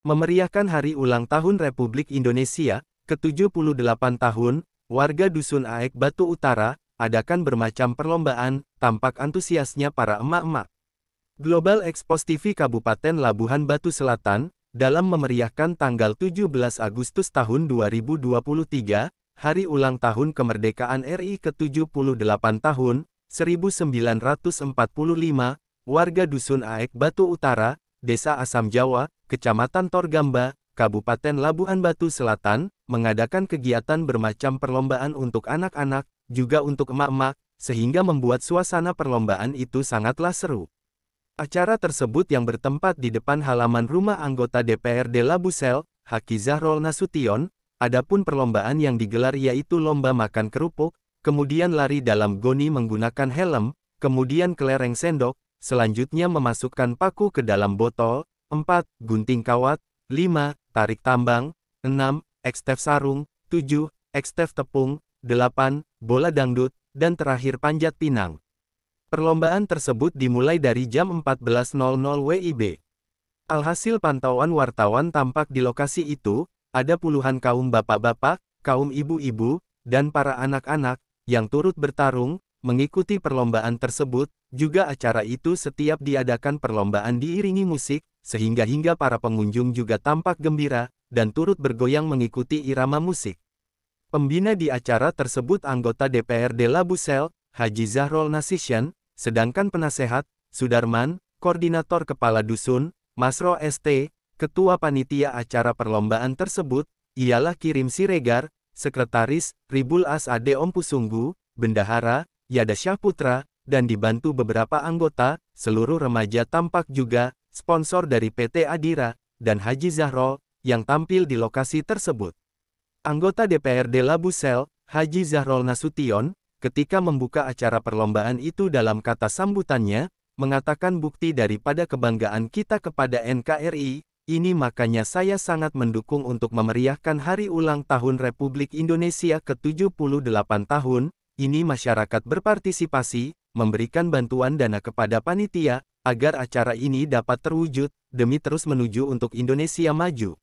Memeriahkan hari ulang tahun Republik Indonesia, ke-78 tahun, warga Dusun Aek Batu Utara, adakan bermacam perlombaan, tampak antusiasnya para emak-emak. Global Expos TV Kabupaten Labuhan Batu Selatan, dalam memeriahkan tanggal 17 Agustus tahun 2023, hari ulang tahun kemerdekaan RI ke-78 tahun, 1945, warga Dusun Aek Batu Utara, Desa Asam Jawa, Kecamatan Torgamba, Kabupaten Labuhan Batu Selatan, mengadakan kegiatan bermacam perlombaan untuk anak-anak, juga untuk emak-emak, sehingga membuat suasana perlombaan itu sangatlah seru. Acara tersebut yang bertempat di depan halaman rumah anggota DPRD Labusel, Hakizah Zahrol Nasution, adapun perlombaan yang digelar yaitu lomba makan kerupuk, kemudian lari dalam goni menggunakan helm, kemudian kelereng sendok, selanjutnya memasukkan paku ke dalam botol, 4. Gunting kawat 5. Tarik tambang 6. Ekstef sarung 7. Ekstef tepung 8. Bola dangdut dan terakhir panjat pinang. Perlombaan tersebut dimulai dari jam 14.00 WIB. Alhasil pantauan wartawan tampak di lokasi itu, ada puluhan kaum bapak-bapak, kaum ibu-ibu, dan para anak-anak, yang turut bertarung, mengikuti perlombaan tersebut, juga acara itu setiap diadakan perlombaan diiringi musik, sehingga hingga para pengunjung juga tampak gembira, dan turut bergoyang mengikuti irama musik. Pembina di acara tersebut anggota DPRD Labusel, Haji Zahrol Nasisyan, sedangkan penasehat, Sudarman, Koordinator Kepala Dusun, Masro ST, Ketua Panitia Acara Perlombaan tersebut, ialah Kirim Siregar, Sekretaris, Ribul As Ade Ompusunggu, Bendahara, Yada Syahputra, dan dibantu beberapa anggota, seluruh remaja tampak juga, sponsor dari PT Adira, dan Haji Zahro, yang tampil di lokasi tersebut. Anggota DPRD Labusel, Haji Zahrol Nasution, ketika membuka acara perlombaan itu dalam kata sambutannya, mengatakan bukti daripada kebanggaan kita kepada NKRI, ini makanya saya sangat mendukung untuk memeriahkan hari ulang tahun Republik Indonesia ke-78 tahun, ini masyarakat berpartisipasi, memberikan bantuan dana kepada panitia, agar acara ini dapat terwujud, demi terus menuju untuk Indonesia maju.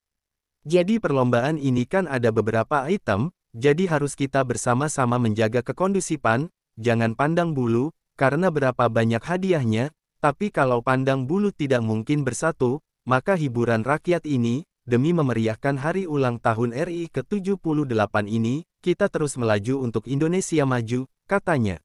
Jadi perlombaan ini kan ada beberapa item, jadi harus kita bersama-sama menjaga kekondusipan, jangan pandang bulu, karena berapa banyak hadiahnya, tapi kalau pandang bulu tidak mungkin bersatu, maka hiburan rakyat ini, demi memeriahkan hari ulang tahun RI ke-78 ini, kita terus melaju untuk Indonesia maju, katanya.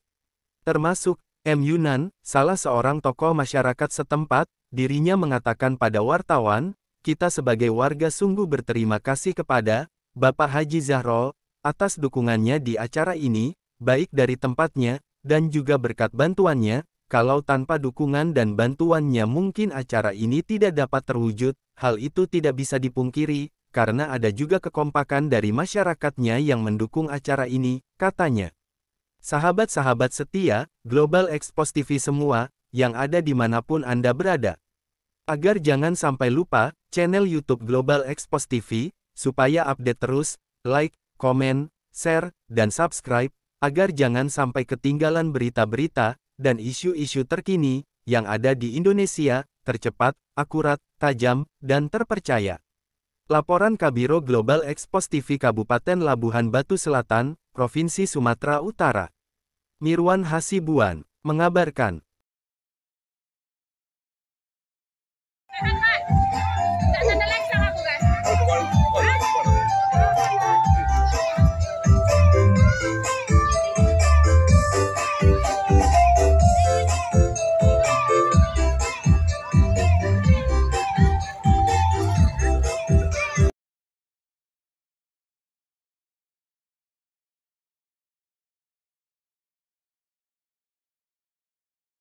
Termasuk, M. Yunan, salah seorang tokoh masyarakat setempat, dirinya mengatakan pada wartawan, kita sebagai warga sungguh berterima kasih kepada Bapak Haji Zahrol atas dukungannya di acara ini, baik dari tempatnya, dan juga berkat bantuannya, kalau tanpa dukungan dan bantuannya mungkin acara ini tidak dapat terwujud, hal itu tidak bisa dipungkiri, karena ada juga kekompakan dari masyarakatnya yang mendukung acara ini, katanya. Sahabat-sahabat setia, Global Expos TV semua, yang ada dimanapun Anda berada. Agar jangan sampai lupa, channel YouTube Global Expos TV, supaya update terus, like, komen, share, dan subscribe, agar jangan sampai ketinggalan berita-berita, dan isu-isu terkini, yang ada di Indonesia, tercepat, akurat, tajam, dan terpercaya. Laporan Kabiro Global Expos TV Kabupaten Labuhan Batu Selatan, Provinsi Sumatera Utara. Mirwan Hasibuan, mengabarkan.